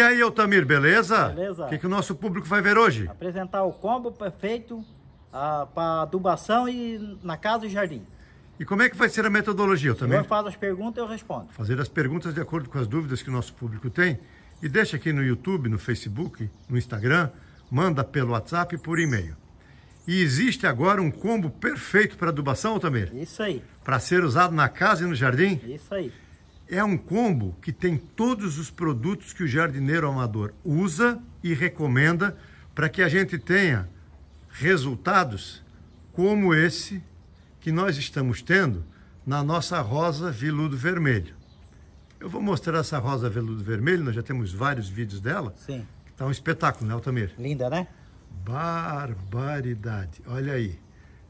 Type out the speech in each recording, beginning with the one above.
E aí, Altamir, beleza? Beleza. O que, que o nosso público vai ver hoje? Apresentar o combo perfeito ah, para adubação e na casa e jardim. E como é que vai ser a metodologia, Altamir? O senhor faz as perguntas e eu respondo. Fazer as perguntas de acordo com as dúvidas que o nosso público tem. E deixa aqui no YouTube, no Facebook, no Instagram, manda pelo WhatsApp e por e-mail. E existe agora um combo perfeito para adubação, Altamir? Isso aí. Para ser usado na casa e no jardim? Isso aí. É um combo que tem todos os produtos que o jardineiro amador usa e recomenda para que a gente tenha resultados como esse que nós estamos tendo na nossa rosa veludo vermelho. Eu vou mostrar essa rosa veludo vermelho, nós já temos vários vídeos dela. Sim. Está um espetáculo, né, Altamir? Linda, né? Barbaridade. Olha aí.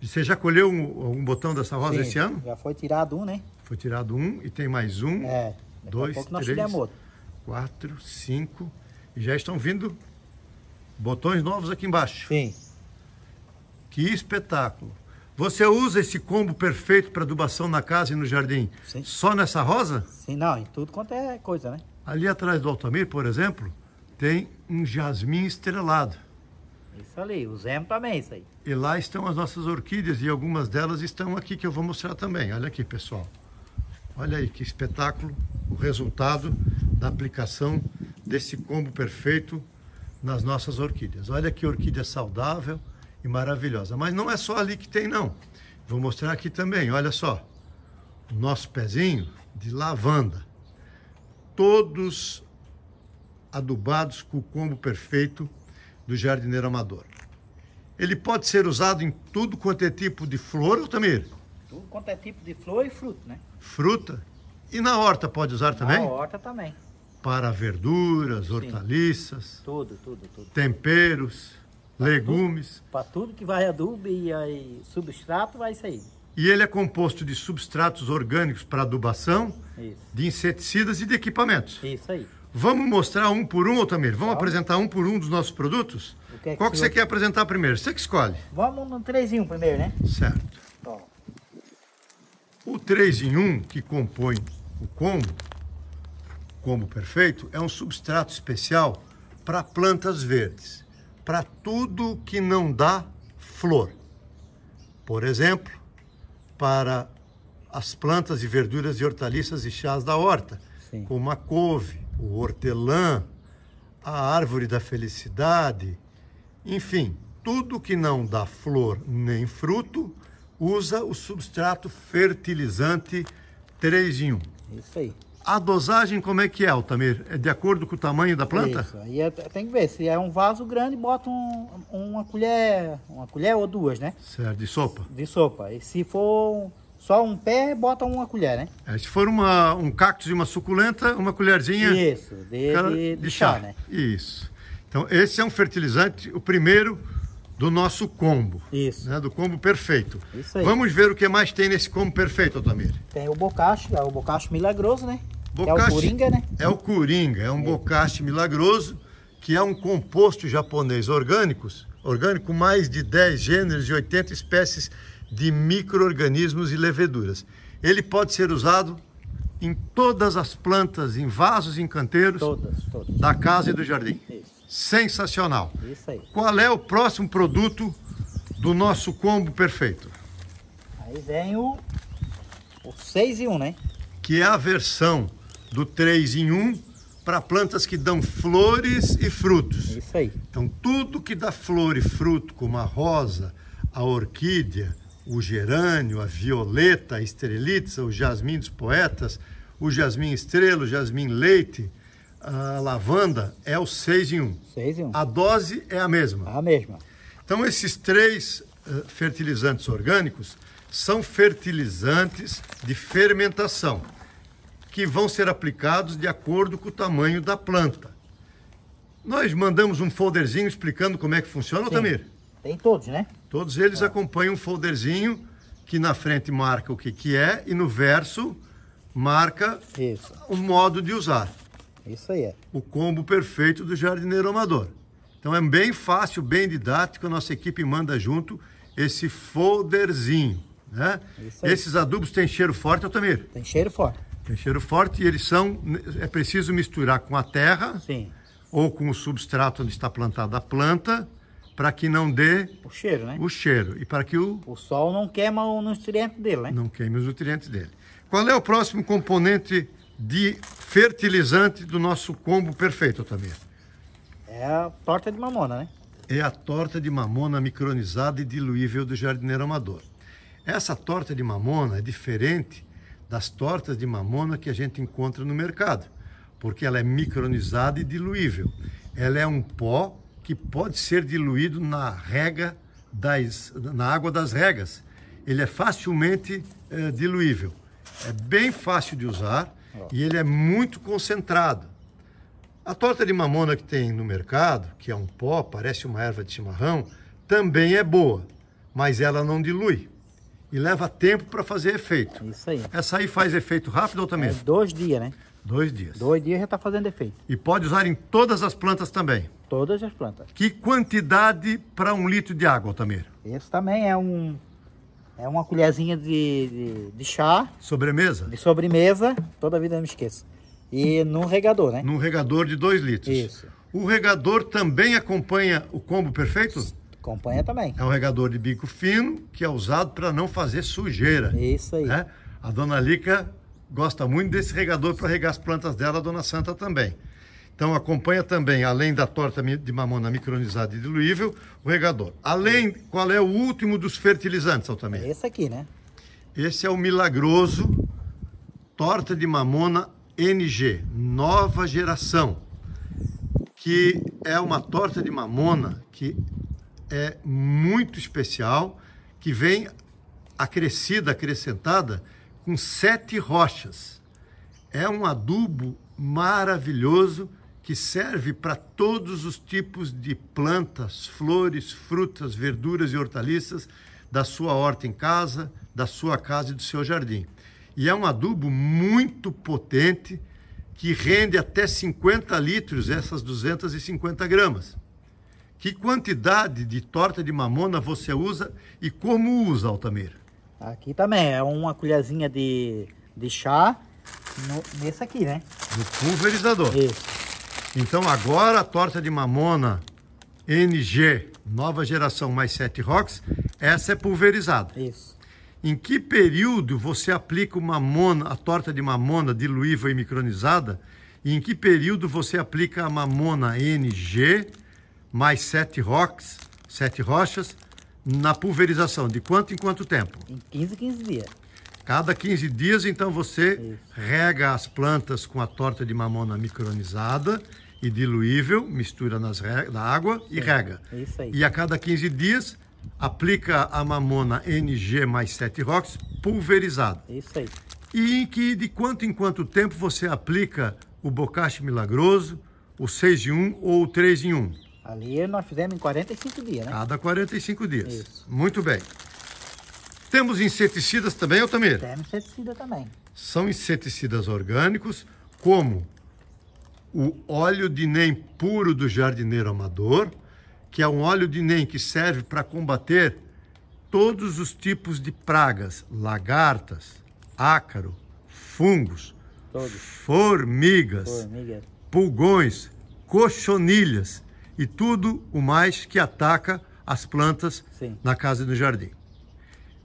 Você já colheu um, botão dessa rosa Sim, esse ano? Já foi tirado um, né? Foi tirado um e tem mais um. É. Dois, três, quatro, cinco. E já estão vindo botões novos aqui embaixo. Sim. Que espetáculo. Você usa esse combo perfeito para adubação na casa e no jardim Sim. só nessa rosa? Sim, não, em tudo quanto é coisa, né? Ali atrás do Altamir, por exemplo, tem um jasmim estrelado. Isso ali, o Zemo também, isso aí. E lá estão as nossas orquídeas e algumas delas estão aqui que eu vou mostrar também. Olha aqui, pessoal. Olha aí que espetáculo, o resultado da aplicação desse combo perfeito nas nossas orquídeas. Olha que orquídea saudável e maravilhosa. Mas não é só ali que tem, não. Vou mostrar aqui também, olha só. O nosso pezinho de lavanda. Todos adubados com o combo perfeito do jardineiro amador. Ele pode ser usado em tudo quanto é tipo de flor, também. Tudo quanto é tipo de flor e fruto, né? Fruta. E na horta pode usar também? Na horta também. Para verduras, Sim. hortaliças. Tudo, tudo, tudo. Temperos, pra legumes. Para tudo que vai adubo e aí, substrato, vai isso aí. E ele é composto de substratos orgânicos para adubação, Isso. de inseticidas e de equipamentos. Isso aí. Vamos mostrar um por um, Otamir? Vamos, Vamos. apresentar um por um dos nossos produtos? Que é que Qual que você quer apresentar primeiro? Você que escolhe. Vamos no 3 em 1 primeiro, né? Certo. O 3 em 1 que compõe o combo, combo perfeito, é um substrato especial para plantas verdes, para tudo que não dá flor. Por exemplo, para as plantas e verduras e hortaliças e chás da horta Sim. como a couve, o hortelã, a árvore da felicidade, enfim, tudo que não dá flor nem fruto usa o substrato fertilizante 3 em 1. Isso aí. A dosagem como é que é, Altamir? É de acordo com o tamanho da planta? Isso, aí é, tem que ver, se é um vaso grande, bota um, uma colher, uma colher ou duas, né? Certo, de sopa? De sopa. E se for só um pé, bota uma colher, né? É, se for uma, um cacto de uma suculenta, uma colherzinha. Isso, de, cara, de, de chá, chá, né? Isso. Então, esse é um fertilizante, o primeiro do nosso combo. Isso. Né, do combo perfeito. Isso aí. Vamos ver o que mais tem nesse combo perfeito, Otamir. Tem o bocache, é o bocache milagroso, né? Bocache, é o coringa, né? É o coringa, é um é. bocache milagroso, que é um composto japonês orgânicos, orgânico mais de 10 gêneros e 80 espécies de micro-organismos e leveduras. Ele pode ser usado em todas as plantas, em vasos, em canteiros todas, todas. da casa e do jardim. Isso. Sensacional. Isso aí. Qual é o próximo produto do nosso combo perfeito? Aí vem o, o 6 em 1, né? Que é a versão do 3 em 1 para plantas que dão flores e frutos. Isso aí. Então, tudo que dá flor e fruto, como a rosa, a orquídea, o gerânio, a violeta, a estrelitza, o jasmim dos poetas, o jasmim estrelo, o jasmim leite, a lavanda é o 6 em 1. 6 em 1. A dose é a mesma. A mesma. Então esses três uh, fertilizantes orgânicos são fertilizantes de fermentação que vão ser aplicados de acordo com o tamanho da planta. Nós mandamos um folderzinho explicando como é que funciona, Sim. Tamir? Tem todos, né? Todos eles acompanham um folderzinho que na frente marca o que, que é e no verso marca Isso. o modo de usar. Isso aí é. O combo perfeito do jardineiro amador. Então é bem fácil, bem didático, a nossa equipe manda junto esse folderzinho. Né? Esses adubos têm cheiro forte, Otamir? Tem cheiro forte. Tem cheiro forte e eles são. É preciso misturar com a terra Sim. ou com o substrato onde está plantada a planta para que não dê o cheiro, né? O cheiro e para que o o sol não queima os nutrientes dele, né? Não queime os nutrientes dele. Qual é o próximo componente de fertilizante do nosso combo perfeito, Otamir? É a torta de mamona, né? É a torta de mamona micronizada e diluível do jardineiro amador. Essa torta de mamona é diferente das tortas de mamona que a gente encontra no mercado, porque ela é micronizada e diluível. Ela é um pó que pode ser diluído na rega das, na água das regas. Ele é facilmente é, diluível. É bem fácil de usar e ele é muito concentrado. A torta de mamona que tem no mercado, que é um pó, parece uma erva de chimarrão, também é boa, mas ela não dilui e leva tempo para fazer efeito. Isso aí. Essa aí faz efeito rápido ou também? É dois dias, né? Dois dias. Dois dias já está fazendo efeito. E pode usar em todas as plantas também. Todas as plantas. Que quantidade para um litro de água, Altamira? Isso também é um é uma colherzinha de, de, de, chá. Sobremesa? De sobremesa, toda a vida eu me esqueço. E num regador, né? Num regador de 2 litros. Isso. O regador também acompanha o combo perfeito? Acompanha também. É um regador de bico fino que é usado para não fazer sujeira. Isso aí. Né? A dona Lica gosta muito desse regador para regar as plantas dela, a dona Santa também. Então acompanha também, além da torta de mamona micronizada e diluível, o regador. Além, qual é o último dos fertilizantes, Altamir? esse aqui, né? Esse é o milagroso torta de mamona NG, nova geração, que é uma torta de mamona que é muito especial, que vem acrescida, acrescentada com sete rochas. É um adubo maravilhoso que serve para todos os tipos de plantas, flores, frutas, verduras e hortaliças da sua horta em casa, da sua casa e do seu jardim. E é um adubo muito potente que rende até 50 litros essas 250 gramas. Que quantidade de torta de mamona você usa e como usa, Altamira? Aqui também é uma colherzinha de, de chá no, nesse aqui, né? No pulverizador. Isso. Então agora a torta de mamona NG, nova geração mais 7 rocks, essa é pulverizada. Isso. Em que período você aplica uma mamona, a torta de mamona diluída e micronizada? E em que período você aplica a mamona NG mais 7 rocks, 7 rochas, na pulverização? De quanto em quanto tempo? Em 15, 15 dias. Cada 15 dias, então, você Isso. rega as plantas com a torta de mamona micronizada e diluível, mistura nas na água Sim. e rega. É isso aí. E a cada 15 dias, aplica a mamona NG mais 7 rocks pulverizada. É isso aí. E em que, de quanto em quanto tempo você aplica o bocache milagroso, o 6 em 1 ou o 3 em 1? Ali nós fizemos em 45 dias, né? Cada 45 dias. Isso. Muito bem. Temos inseticidas também, Altamir? Temos inseticida também. São inseticidas orgânicos, como o óleo de NEM puro do jardineiro amador, que é um óleo de NEM que serve para combater todos os tipos de pragas, lagartas, ácaro, fungos, todos. formigas, Formiga. pulgões, cochonilhas e tudo o mais que ataca as plantas Sim. na casa e no jardim.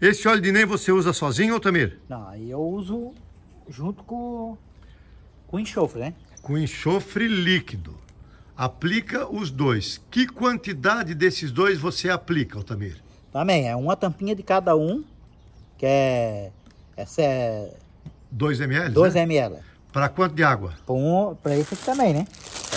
Esse óleo de NEM você usa sozinho ou Não, Não, eu uso junto com, com enxofre, né? Com enxofre líquido. Aplica os dois. Que quantidade desses dois você aplica, Altamir? Também, é uma tampinha de cada um, que é... Essa é... 2 ml? 2 né? ml. Para quanto de água? Para um, esse aqui também, né?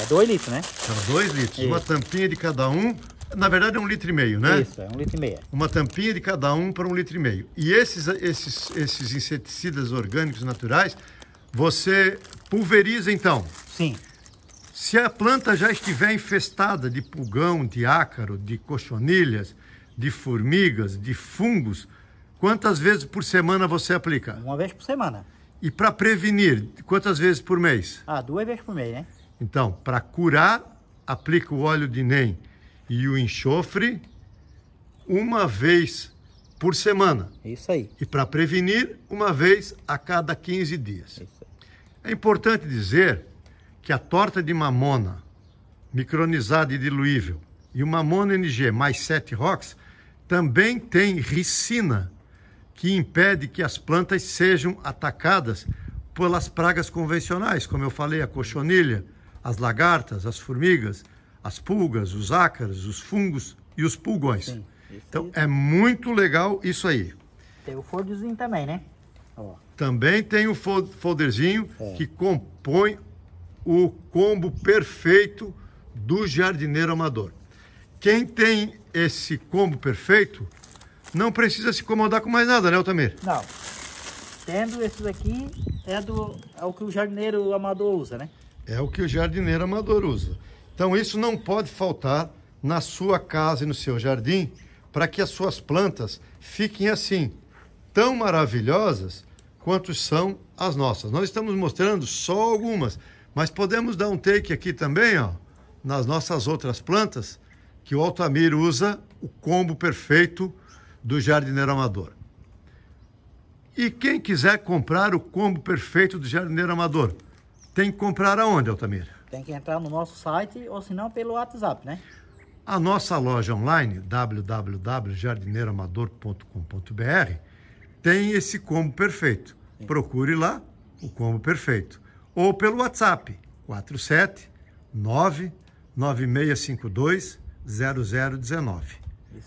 É 2 litros, né? Para 2 litros. Isso. Uma tampinha de cada um na verdade é um litro e meio, né? Isso, é um litro e meio. Uma tampinha de cada um para um litro e meio. E esses, esses, esses inseticidas orgânicos naturais, você pulveriza então? Sim. Se a planta já estiver infestada de pulgão, de ácaro, de cochonilhas, de formigas, de fungos, quantas vezes por semana você aplica? Uma vez por semana. E para prevenir, quantas vezes por mês? Ah, duas vezes por mês, né? Então, para curar, aplica o óleo de NEM e o enxofre uma vez por semana. É isso aí. E para prevenir, uma vez a cada 15 dias. É, é importante dizer que a torta de mamona micronizada e diluível e o mamona NG mais 7 rocks também tem ricina, que impede que as plantas sejam atacadas pelas pragas convencionais, como eu falei, a cochonilha, as lagartas, as formigas, as pulgas, os ácaros, os fungos e os pulgões. Sim, então é muito legal isso aí. Tem o folderzinho também, né? Ó. Também tem o folderzinho é. que compõe o combo perfeito do jardineiro amador. Quem tem esse combo perfeito não precisa se incomodar com mais nada, né, Altamir? Não. Tendo esses aqui, é, do, é o que o jardineiro amador usa, né? É o que o jardineiro amador usa. Então, isso não pode faltar na sua casa e no seu jardim para que as suas plantas fiquem assim, tão maravilhosas quanto são as nossas. Nós estamos mostrando só algumas, mas podemos dar um take aqui também, ó, nas nossas outras plantas, que o Altamir usa o combo perfeito do jardineiro amador. E quem quiser comprar o combo perfeito do jardineiro amador, tem que comprar aonde, Altamir? Tem que entrar no nosso site ou se não pelo WhatsApp, né? A nossa loja online, www.jardineiramador.com.br, tem esse combo perfeito. Sim. Procure lá o combo perfeito. Ou pelo WhatsApp, 47 99652 0019.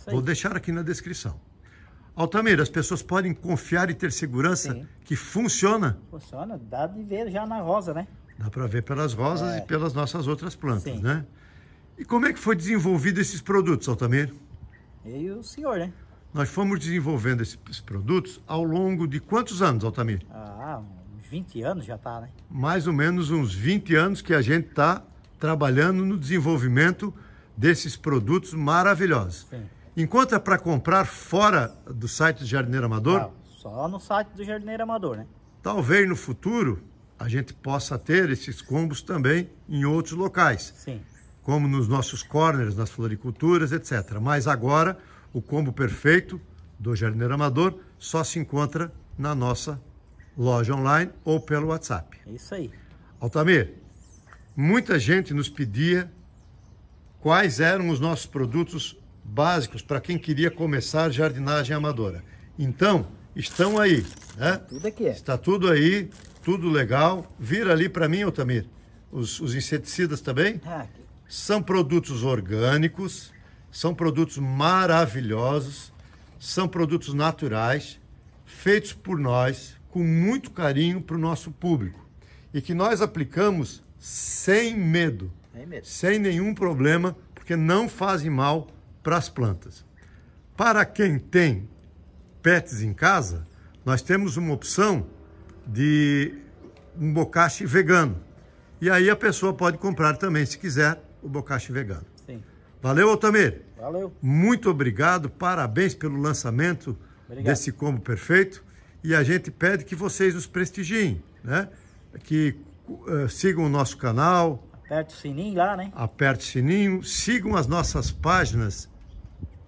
Vou deixar aqui na descrição. Altamira, as pessoas podem confiar e ter segurança Sim. que funciona? Funciona, dá de ver já na rosa, né? Dá para ver pelas rosas é. e pelas nossas outras plantas, Sim. né? E como é que foi desenvolvido esses produtos, Altamir? E o senhor, né? Nós fomos desenvolvendo esses produtos ao longo de quantos anos, Altamir? Ah, uns 20 anos já está, né? Mais ou menos uns 20 anos que a gente está trabalhando no desenvolvimento desses produtos maravilhosos. Sim. Encontra é para comprar fora do site do Jardineiro Amador? Não, só no site do Jardineiro Amador, né? Talvez no futuro a gente possa ter esses combos também em outros locais. Sim. Como nos nossos corners, nas floriculturas, etc. Mas agora, o combo perfeito do jardineiro amador só se encontra na nossa loja online ou pelo WhatsApp. É isso aí. Altamir, muita gente nos pedia quais eram os nossos produtos básicos para quem queria começar jardinagem amadora. Então, estão aí, né? Tudo aqui. É. Está tudo aí tudo legal. Vira ali para mim, Otamir, os, os inseticidas também. Tá são produtos orgânicos, são produtos maravilhosos, são produtos naturais, feitos por nós com muito carinho para o nosso público e que nós aplicamos sem medo, sem medo, sem nenhum problema, porque não fazem mal para as plantas. Para quem tem pets em casa, nós temos uma opção de um bocache vegano. E aí a pessoa pode comprar também, se quiser, o bocache vegano. Sim. Valeu, Otamir. Valeu. Muito obrigado, parabéns pelo lançamento obrigado. desse combo perfeito. E a gente pede que vocês nos prestigiem, né? Que uh, sigam o nosso canal. Aperte o sininho lá, né? Aperte o sininho. Sigam as nossas páginas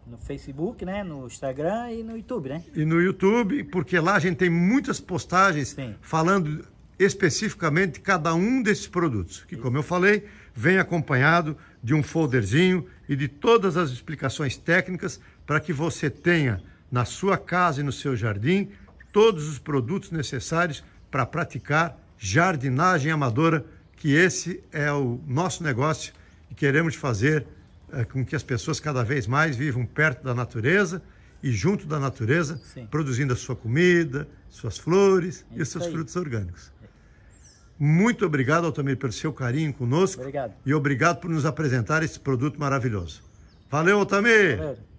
no Facebook, né? No Instagram e no YouTube, né? E no YouTube, porque lá a gente tem muitas postagens Sim. falando especificamente de cada um desses produtos, que como eu falei, vem acompanhado de um folderzinho e de todas as explicações técnicas para que você tenha na sua casa e no seu jardim todos os produtos necessários para praticar jardinagem amadora, que esse é o nosso negócio e queremos fazer é, com que as pessoas cada vez mais vivam perto da natureza e junto da natureza, Sim. produzindo a sua comida, suas flores é e seus aí. frutos orgânicos. Muito obrigado, Altamir, pelo seu carinho conosco. Obrigado. E obrigado por nos apresentar esse produto maravilhoso. Valeu, Altamir! Valeu.